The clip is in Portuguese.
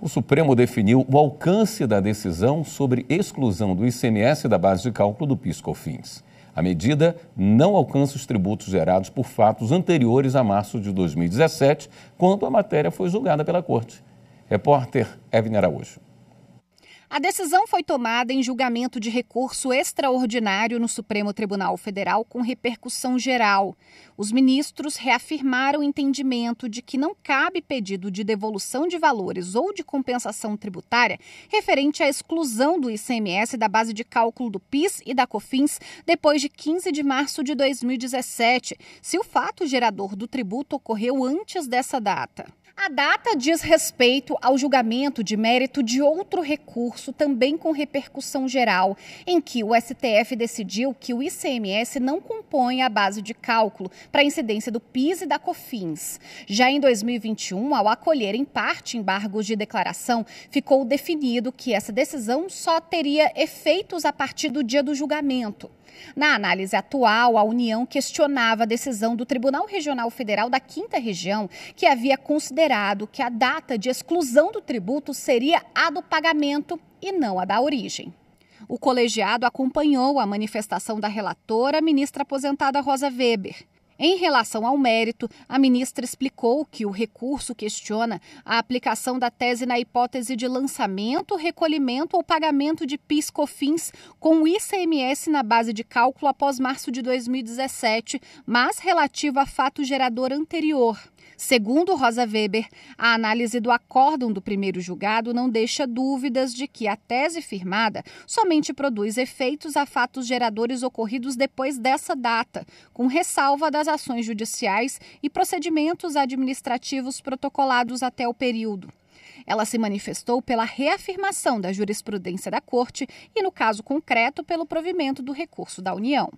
o Supremo definiu o alcance da decisão sobre exclusão do ICMS da base de cálculo do PIS/COFINS. A medida não alcança os tributos gerados por fatos anteriores a março de 2017, quando a matéria foi julgada pela Corte. Repórter Evner Araújo. A decisão foi tomada em julgamento de recurso extraordinário no Supremo Tribunal Federal com repercussão geral. Os ministros reafirmaram o entendimento de que não cabe pedido de devolução de valores ou de compensação tributária referente à exclusão do ICMS da base de cálculo do PIS e da COFINS depois de 15 de março de 2017, se o fato gerador do tributo ocorreu antes dessa data. A data diz respeito ao julgamento de mérito de outro recurso, também com repercussão geral, em que o STF decidiu que o ICMS não compõe a base de cálculo, para a incidência do PIS e da COFINS. Já em 2021, ao acolher em parte embargos de declaração, ficou definido que essa decisão só teria efeitos a partir do dia do julgamento. Na análise atual, a União questionava a decisão do Tribunal Regional Federal da Quinta Região, que havia considerado que a data de exclusão do tributo seria a do pagamento e não a da origem. O colegiado acompanhou a manifestação da relatora, ministra aposentada Rosa Weber. Em relação ao mérito, a ministra explicou que o recurso questiona a aplicação da tese na hipótese de lançamento, recolhimento ou pagamento de PIS/COFINS com o ICMS na base de cálculo após março de 2017, mas relativo a fato gerador anterior. Segundo Rosa Weber, a análise do acórdão do primeiro julgado não deixa dúvidas de que a tese firmada somente produz efeitos a fatos geradores ocorridos depois dessa data, com ressalva das ações judiciais e procedimentos administrativos protocolados até o período. Ela se manifestou pela reafirmação da jurisprudência da Corte e, no caso concreto, pelo provimento do recurso da União.